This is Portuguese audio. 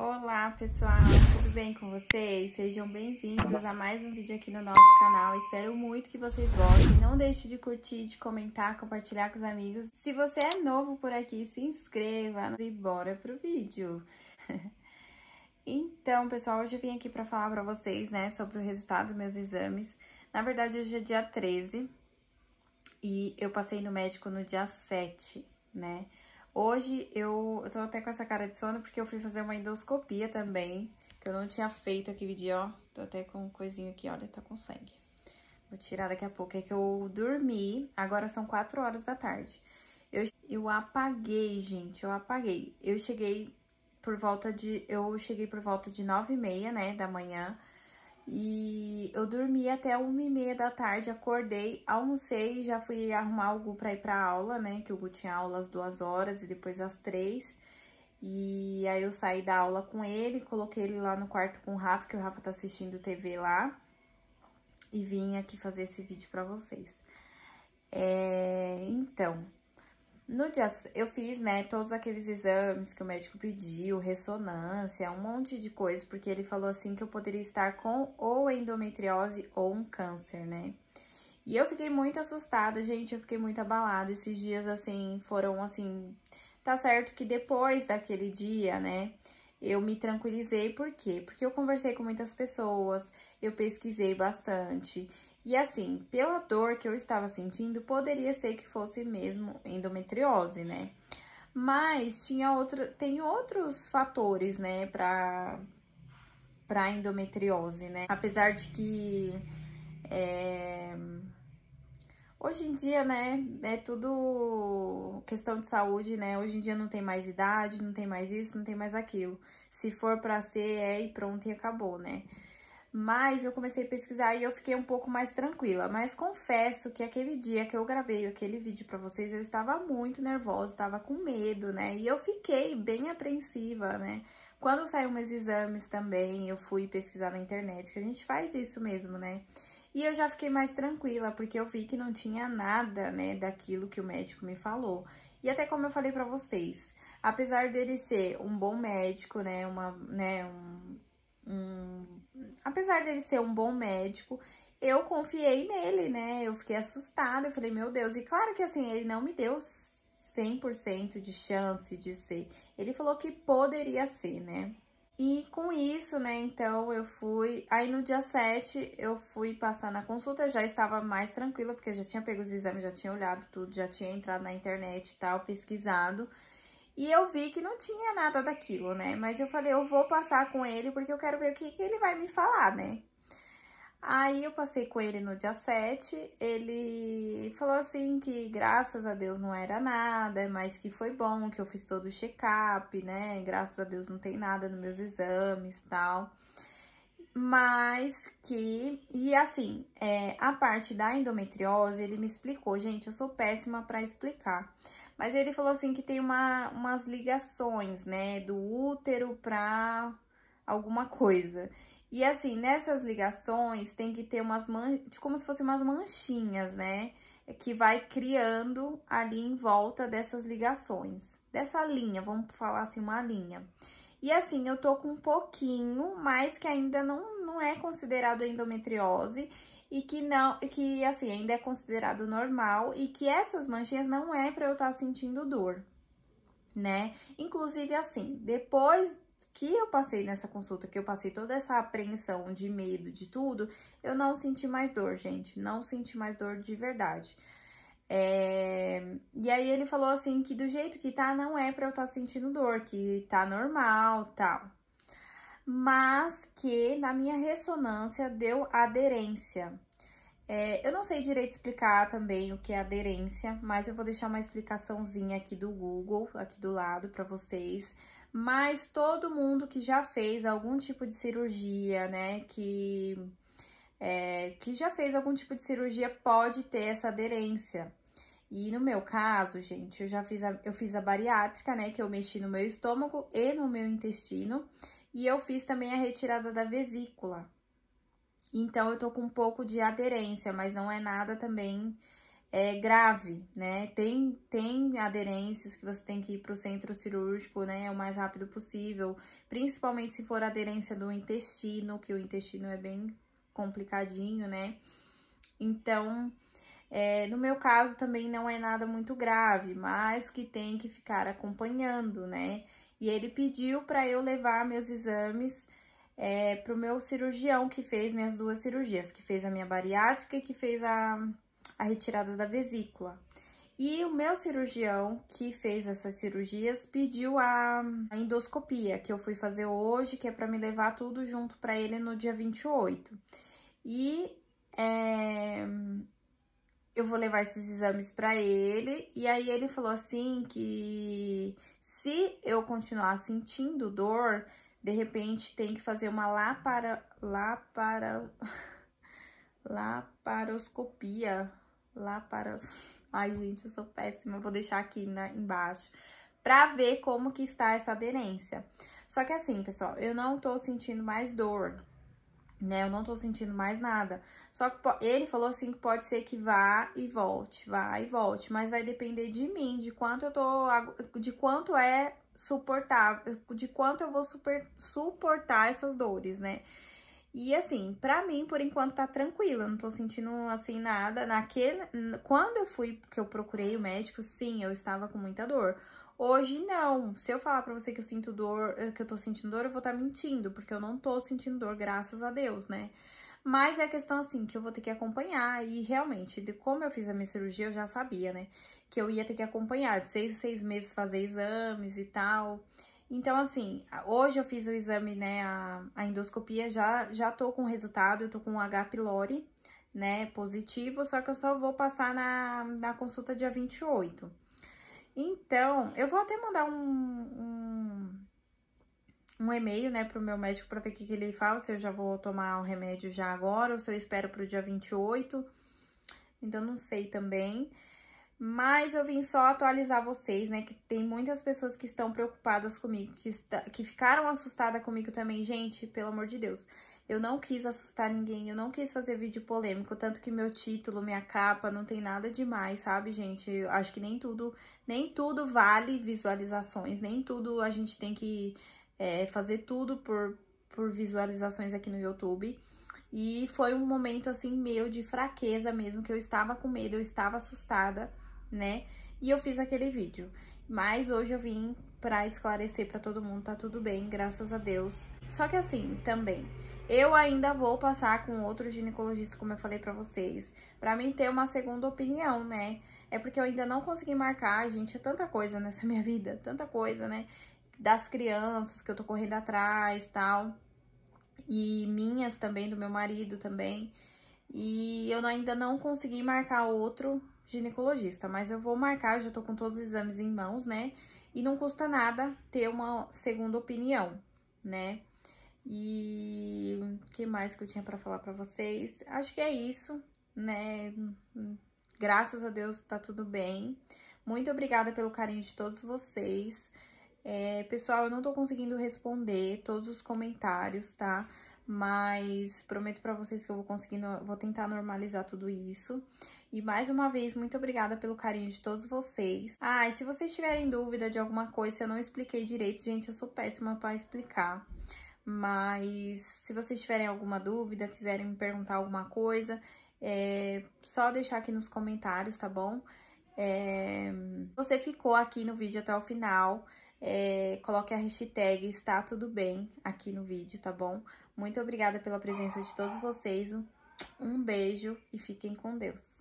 Olá pessoal, tudo bem com vocês? Sejam bem-vindos a mais um vídeo aqui no nosso canal. Espero muito que vocês gostem. Não deixe de curtir, de comentar, compartilhar com os amigos. Se você é novo por aqui, se inscreva e bora pro vídeo. então, pessoal, hoje eu vim aqui para falar para vocês, né, sobre o resultado dos meus exames. Na verdade, hoje é dia 13 e eu passei no médico no dia 7, né? Hoje eu, eu tô até com essa cara de sono porque eu fui fazer uma endoscopia também, que eu não tinha feito aquele dia, ó. Tô até com coisinha aqui, olha, tá com sangue. Vou tirar daqui a pouco. É que eu dormi, agora são 4 horas da tarde. Eu, eu apaguei, gente, eu apaguei. Eu cheguei por volta de... Eu cheguei por volta de 9 e meia, né, da manhã. E eu dormi até uma e meia da tarde, acordei, almocei, já fui arrumar algo para ir para aula, né? Que o Hugo tinha aula às duas horas e depois às três. E aí eu saí da aula com ele, coloquei ele lá no quarto com o Rafa, que o Rafa tá assistindo TV lá. E vim aqui fazer esse vídeo para vocês. É, então, no dia, eu fiz, né, todos aqueles exames que o médico pediu, ressonância, um monte de coisa, porque ele falou assim que eu poderia estar com ou endometriose ou um câncer, né? E eu fiquei muito assustada, gente, eu fiquei muito abalada. Esses dias, assim, foram assim. Tá certo que depois daquele dia, né, eu me tranquilizei, por quê? Porque eu conversei com muitas pessoas, eu pesquisei bastante. E assim, pela dor que eu estava sentindo, poderia ser que fosse mesmo endometriose, né? Mas tinha outro, tem outros fatores, né, para para endometriose, né? Apesar de que é, hoje em dia, né, é tudo questão de saúde, né? Hoje em dia não tem mais idade, não tem mais isso, não tem mais aquilo. Se for para ser, é e pronto e acabou, né? mas eu comecei a pesquisar e eu fiquei um pouco mais tranquila. Mas confesso que aquele dia que eu gravei aquele vídeo pra vocês, eu estava muito nervosa, estava com medo, né? E eu fiquei bem apreensiva, né? Quando saíram meus exames também, eu fui pesquisar na internet, que a gente faz isso mesmo, né? E eu já fiquei mais tranquila, porque eu vi que não tinha nada, né, daquilo que o médico me falou. E até como eu falei pra vocês, apesar dele ser um bom médico, né, uma, né, um um... Apesar dele ser um bom médico, eu confiei nele, né? Eu fiquei assustada, eu falei, meu Deus. E claro que, assim, ele não me deu 100% de chance de ser. Ele falou que poderia ser, né? E com isso, né, então eu fui. Aí no dia 7 eu fui passar na consulta, já estava mais tranquila, porque já tinha pego os exames, já tinha olhado tudo, já tinha entrado na internet e tal, pesquisado. E eu vi que não tinha nada daquilo, né? Mas eu falei, eu vou passar com ele porque eu quero ver o que, que ele vai me falar, né? Aí eu passei com ele no dia 7, ele falou assim que graças a Deus não era nada, mas que foi bom, que eu fiz todo o check-up, né? Graças a Deus não tem nada nos meus exames e tal. Mas que, e assim, é, a parte da endometriose, ele me explicou, gente, eu sou péssima para explicar. Mas ele falou assim que tem uma, umas ligações, né, do útero para alguma coisa. E assim, nessas ligações tem que ter umas manchinhas, como se fossem umas manchinhas, né? Que vai criando ali em volta dessas ligações, dessa linha, vamos falar assim, uma linha. E assim, eu tô com um pouquinho, mas que ainda não, não é considerado endometriose e que não, que assim, ainda é considerado normal e que essas manchinhas não é para eu estar tá sentindo dor, né? Inclusive assim, depois que eu passei nessa consulta, que eu passei toda essa apreensão de medo de tudo, eu não senti mais dor, gente, não senti mais dor de verdade. É... E aí ele falou assim que do jeito que tá não é para eu estar tá sentindo dor, que tá normal, tal mas que na minha ressonância deu aderência. É, eu não sei direito explicar também o que é aderência, mas eu vou deixar uma explicaçãozinha aqui do Google, aqui do lado, para vocês. Mas todo mundo que já fez algum tipo de cirurgia, né, que, é, que já fez algum tipo de cirurgia pode ter essa aderência. E no meu caso, gente, eu já fiz a, eu fiz a bariátrica, né, que eu mexi no meu estômago e no meu intestino. E eu fiz também a retirada da vesícula. Então, eu tô com um pouco de aderência, mas não é nada também é, grave, né? Tem, tem aderências que você tem que ir para o centro cirúrgico, né? O mais rápido possível, principalmente se for aderência do intestino, que o intestino é bem complicadinho, né? Então, é, no meu caso também não é nada muito grave, mas que tem que ficar acompanhando, né? E ele pediu para eu levar meus exames é, para o meu cirurgião que fez minhas duas cirurgias, que fez a minha bariátrica e que fez a, a retirada da vesícula. E o meu cirurgião que fez essas cirurgias pediu a endoscopia, que eu fui fazer hoje, que é para me levar tudo junto para ele no dia 28. E é, eu vou levar esses exames para ele. E aí ele falou assim que se eu continuar sentindo dor, de repente tem que fazer uma lapara, lapara, laparoscopia, laparos... Ai, gente, eu sou péssima, vou deixar aqui na, embaixo, pra ver como que está essa aderência. Só que assim, pessoal, eu não tô sentindo mais dor, né? Eu não tô sentindo mais nada. Só que ele falou assim que pode ser que vá e volte, vá e volte, mas vai depender de mim, de quanto eu tô de quanto é suportável, de quanto eu vou super, suportar essas dores, né? E assim, pra mim, por enquanto, tá tranquila, eu não tô sentindo assim nada. Naquele. Quando eu fui que eu procurei o médico, sim, eu estava com muita dor. Hoje não. Se eu falar para você que eu sinto dor, eh, que eu tô sentindo dor, eu vou estar tá mentindo, porque eu não tô sentindo dor, graças a Deus, né? Mas é a questão assim que eu vou ter que acompanhar e realmente, de como eu fiz a minha cirurgia, eu já sabia, né? Que eu ia ter que acompanhar de seis, seis meses fazer exames e tal. Então, assim, hoje eu fiz o exame, né, a, a endoscopia, já, já tô com resultado, eu tô com H. pylori, né, positivo, só que eu só vou passar na, na consulta dia 28. Então, eu vou até mandar um, um, um e-mail, né, pro meu médico para ver o que, que ele fala, se eu já vou tomar o remédio já agora ou se eu espero pro dia 28. Então, não sei também. Mas eu vim só atualizar vocês, né, que tem muitas pessoas que estão preocupadas comigo, que, está, que ficaram assustadas comigo também. Gente, pelo amor de Deus, eu não quis assustar ninguém, eu não quis fazer vídeo polêmico, tanto que meu título, minha capa, não tem nada demais, sabe, gente? Eu acho que nem tudo, nem tudo vale visualizações, nem tudo a gente tem que é, fazer tudo por, por visualizações aqui no YouTube. E foi um momento, assim, meu de fraqueza mesmo, que eu estava com medo, eu estava assustada, né? E eu fiz aquele vídeo. Mas hoje eu vim pra esclarecer para todo mundo, tá tudo bem, graças a Deus. Só que assim, também, eu ainda vou passar com outro ginecologista, como eu falei pra vocês, pra mim ter uma segunda opinião, né? É porque eu ainda não consegui marcar, gente, é tanta coisa nessa minha vida, tanta coisa, né? Das crianças que eu tô correndo atrás, tal. E minhas também, do meu marido também. E eu ainda não consegui marcar outro ginecologista, mas eu vou marcar, eu já tô com todos os exames em mãos, né? E não custa nada ter uma segunda opinião, né? E o que mais que eu tinha para falar para vocês? Acho que é isso, né? Graças a Deus tá tudo bem. Muito obrigada pelo carinho de todos vocês. É, pessoal, eu não tô conseguindo responder todos os comentários, tá? Mas prometo para vocês que eu vou conseguindo, vou tentar normalizar tudo isso. E mais uma vez, muito obrigada pelo carinho de todos vocês. Ah, e se vocês tiverem dúvida de alguma coisa, se eu não expliquei direito, gente, eu sou péssima para explicar. Mas se vocês tiverem alguma dúvida, quiserem me perguntar alguma coisa, é só deixar aqui nos comentários, tá bom? É... Você ficou aqui no vídeo até o final. É, coloque a hashtag está tudo bem aqui no vídeo, tá bom? Muito obrigada pela presença de todos vocês. Um beijo e fiquem com Deus.